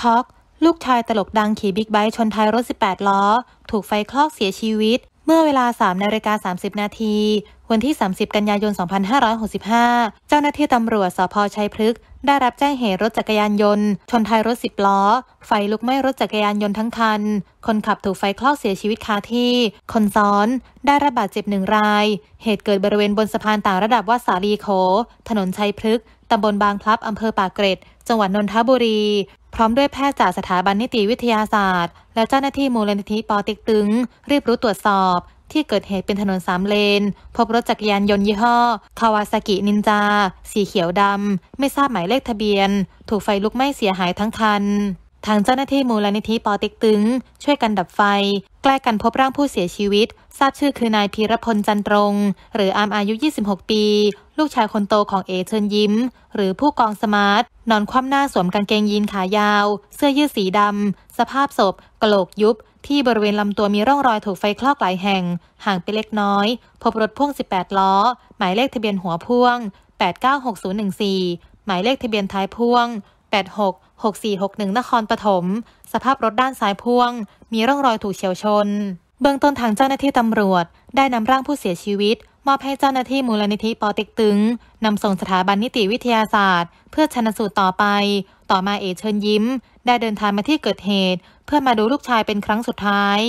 ช็อกลูกชายตลกดังขี่บิ๊กไบค์ชนท้ายรถ 18 ล้อ ถูกไฟคลอกเสียชีวิต เมื่อเวลา 3นาฬิกา30นาที วันที่ 30 กันยายน 2565 เจ้าหน้าที่ตำรวจสพชัยพฤกษ์ ได้รับแจ้งเหตุรถจักรยานยนต์ ชนท้ายรถ 10 ล้อ ไฟลุกไหม้รถจักรยานยนต์ทั้งคัน คนขับถูกไฟคลอกเสียชีวิตคาที่ คนซ้อนได้รับบาดเจ็บหนึ่งราย เหตุเกิดบริเวณบนสะพานต่างระดับวัดสาลีโข ถนนชัยพฤกษ์ ตำบลบางพลับอำเภอปากเกร็ด จังหวัดนนทบุรีพร้อมด้วยแพทย์จากสถาบันนิติวิทยาศาสตร์ และเจ้าหน้าที่มูลนิธิปอติกตึงรีบรู้ตรวจสอบ ที่เกิดเหตุเป็นถนนสามเลน พบรถจักรยานยนต์ยี่ห้อคาวาซากินินจา สีเขียวดำ ไม่ทราบหมายเลขทะเบียน ถูกไฟลุกไหม้เสียหายทั้งคันทางเจ้าหน้าที่มูลนิธิปอติ๊กตึงช่วยกันดับไฟใกล้กันพบร่างผู้เสียชีวิต ทราบชื่อคือนายพีรพลจันตรง หรืออามอายุ 26 ปี ลูกชายคนโตของเอเชิญยิ้ม หรือผู้กองสมาร์ท นอนคว่ำหน้าสวมกางเกงยีนขายาว เสื้อยืดสีดำสภาพศพกระโหลกยุบที่บริเวณลำตัวมีร่องรอยถูกไฟคลอกหลายแห่ง ห่างไปเล็กน้อย พบรถพ่วง 18 ล้อ หมายเลขทะเบียนหัวพ่วง896014 หมายเลขทะเบียนท้ายพ่วง86 6461 นครปฐม สภาพรถด้านซ้ายพ่วง มีร่องรอยถูกเฉียวชน เบื้องต้นทางเจ้าหน้าที่ตำรวจ ได้นำร่างผู้เสียชีวิต มอบให้เจ้าหน้าที่มูลนิธิปอติกตึงนำส่งสถาบันนิติวิทยาศาสตร์ เพื่อชนสูตรต่อไป ต่อมาเอเชิญยิ้ม ได้เดินทางมาที่เกิดเหตุ เพื่อมาดูลูกชายเป็นครั้งสุดท้าย